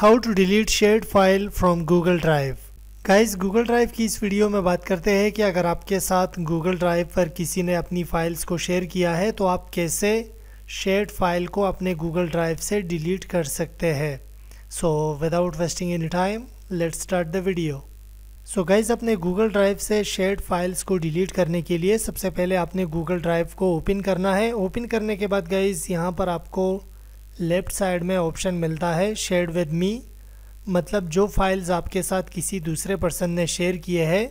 How to delete shared file from Google drive guys Google drive की इस video में बात करते हैं कि अगर आपके साथ गूगल ड्राइव पर किसी ने अपनी फाइल्स को शेयर किया है तो आप कैसे शेयर्ड फाइल को अपने गूगल ड्राइव से डिलीट कर सकते हैं so without wasting any time let start the video so guys अपने गूगल ड्राइव से शेयर्ड फाइल्स को डिलीट करने के लिए सबसे पहले आपने गूगल ड्राइव को ओपन करना है ओपन करने के बाद गाइज यहाँ पर आपको लेफ़्ट साइड में ऑप्शन मिलता है शेयर विद मी मतलब जो फाइल्स आपके साथ किसी दूसरे पर्सन ने शेयर किए हैं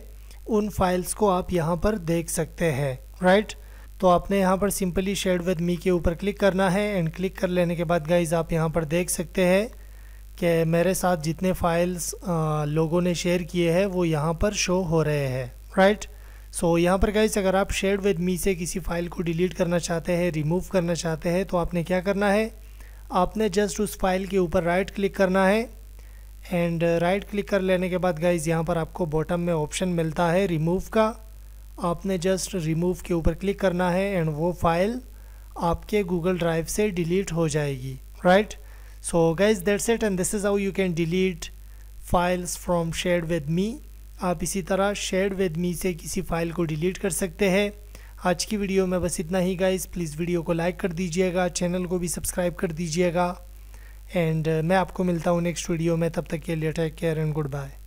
उन फाइल्स को आप यहाँ पर देख सकते हैं राइट right? तो आपने यहाँ पर सिंपली शेयर विद मी के ऊपर क्लिक करना है एंड क्लिक कर लेने के बाद गाइज आप यहाँ पर देख सकते हैं कि मेरे साथ जितने फाइल्स लोगों ने शेयर किए हैं वो यहाँ पर शो हो रहे हैं राइट right? सो so, यहाँ पर गाइज अगर आप शेयर विद मी से किसी फाइल को डिलीट करना चाहते हैं रिमूव करना चाहते हैं तो आपने क्या करना है आपने जस्ट उस फाइल के ऊपर राइट क्लिक करना है एंड राइट क्लिक कर लेने के बाद गाइज यहाँ पर आपको बॉटम में ऑप्शन मिलता है रिमूव का आपने जस्ट रिमूव के ऊपर क्लिक करना है एंड वो फाइल आपके गूगल ड्राइव से डिलीट हो जाएगी right so guys that's it and this is how you can delete files from share with me आप इसी तरह शेयर विद मी से किसी फाइल को डिलीट कर सकते हैं आज की वीडियो में बस इतना ही गाइस प्लीज़ वीडियो को लाइक कर दीजिएगा चैनल को भी सब्सक्राइब कर दीजिएगा एंड uh, मैं आपको मिलता हूँ नेक्स्ट वीडियो में तब तक के लिए take care and good bye